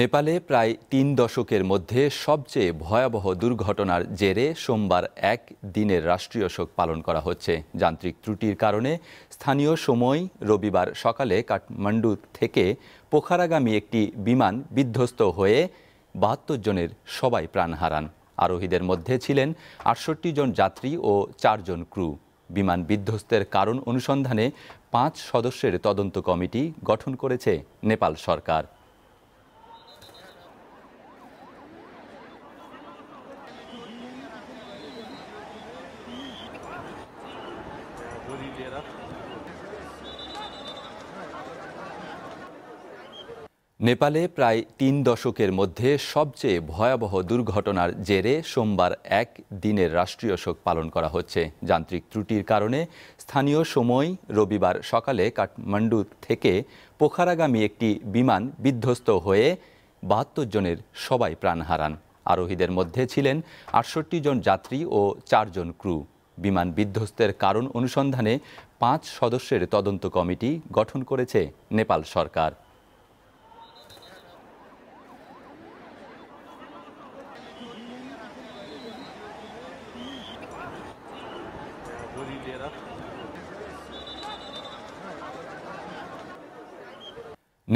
নেপালে প্রায় তিন দশকের মধ্যে সবচেয়ে ভয়াবহ দুর্ঘটনার জেরে সোমবার এক দিনের রাষ্ট্রীয় শোক পালন করা হচ্ছে যান্ত্রিক ত্রুটির কারণে স্থানীয় সময় রবিবার সকালে কাঠমান্ডু থেকে পোখারাগামী একটি বিমান বিধ্বস্ত হয়ে বাহাত্তর জনের সবাই প্রাণ হারান আরোহীদের মধ্যে ছিলেন আটষট্টি জন যাত্রী ও চারজন ক্রু বিমান বিধ্বস্তের কারণ অনুসন্ধানে পাঁচ সদস্যের তদন্ত কমিটি গঠন করেছে নেপাল সরকার নেপালে প্রায় তিন দশকের মধ্যে সবচেয়ে ভয়াবহ দুর্ঘটনার জেরে সোমবার এক দিনের রাষ্ট্রীয় শোক পালন করা হচ্ছে যান্ত্রিক ত্রুটির কারণে স্থানীয় সময় রবিবার সকালে কাঠমান্ডু থেকে পোখারাগামী একটি বিমান বিধ্বস্ত হয়ে বাহাত্তর জনের সবাই প্রাণ হারান আরোহীদের মধ্যে ছিলেন আটষট্টি জন যাত্রী ও চারজন ক্রু বিমান বিধ্বস্তের কারণ অনুসন্ধানে পাঁচ সদস্যের তদন্ত কমিটি গঠন করেছে নেপাল সরকার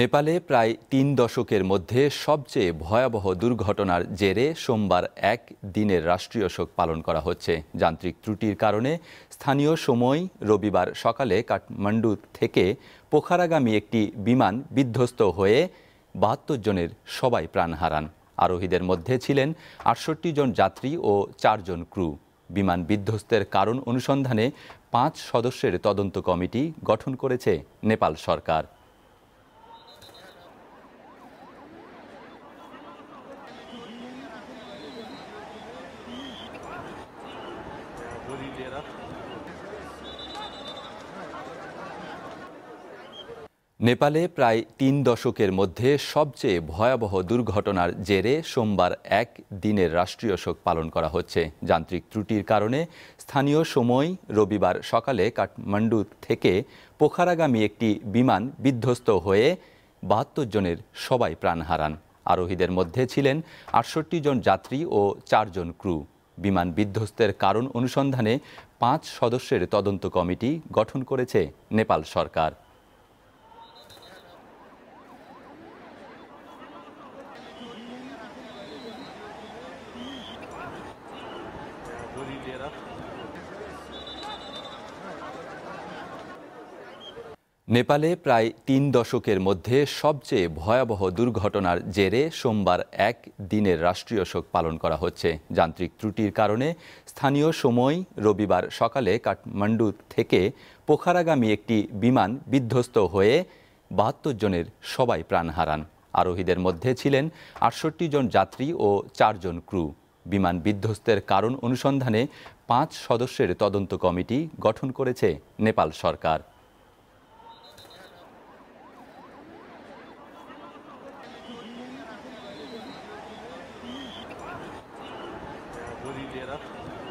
নেপালে প্রায় তিন দশকের মধ্যে সবচেয়ে ভয়াবহ দুর্ঘটনার জেরে সোমবার এক দিনের রাষ্ট্রীয় শোক পালন করা হচ্ছে যান্ত্রিক ত্রুটির কারণে স্থানীয় সময় রবিবার সকালে কাঠমান্ডু থেকে পোখারাগামী একটি বিমান বিধ্বস্ত হয়ে বাহাত্তর জনের সবাই প্রাণ হারান আরোহীদের মধ্যে ছিলেন আটষট্টি জন যাত্রী ও চারজন ক্রু বিমান বিধ্বস্তের কারণ অনুসন্ধানে পাঁচ সদস্যের তদন্ত কমিটি গঠন করেছে নেপাল সরকার নেপালে প্রায় তিন দশকের মধ্যে সবচেয়ে ভয়াবহ দুর্ঘটনার জেরে সোমবার এক দিনের রাষ্ট্রীয় শোক পালন করা হচ্ছে যান্ত্রিক ত্রুটির কারণে স্থানীয় সময় রবিবার সকালে কাঠমান্ডু থেকে পোখারাগামী একটি বিমান বিধ্বস্ত হয়ে বাহাত্তর জনের সবাই প্রাণ হারান আরোহীদের মধ্যে ছিলেন আটষট্টি জন যাত্রী ও চারজন ক্রু বিমান বিধ্বস্তের কারণ অনুসন্ধানে পাঁচ সদস্যের তদন্ত কমিটি গঠন করেছে নেপাল সরকার নেপালে প্রায় তিন দশকের মধ্যে সবচেয়ে ভয়াবহ দুর্ঘটনার জেরে সোমবার এক দিনের রাষ্ট্রীয় শোক পালন করা হচ্ছে যান্ত্রিক ত্রুটির কারণে স্থানীয় সময় রবিবার সকালে কাঠমান্ডু থেকে পোখারাগামী একটি বিমান বিধ্বস্ত হয়ে বাহাত্তর জনের সবাই প্রাণ হারান আরোহীদের মধ্যে ছিলেন আটষট্টি জন যাত্রী ও চারজন ক্রু বিমান বিধ্বস্তের কারণ অনুসন্ধানে পাঁচ সদস্যের তদন্ত কমিটি গঠন করেছে নেপাল সরকার what you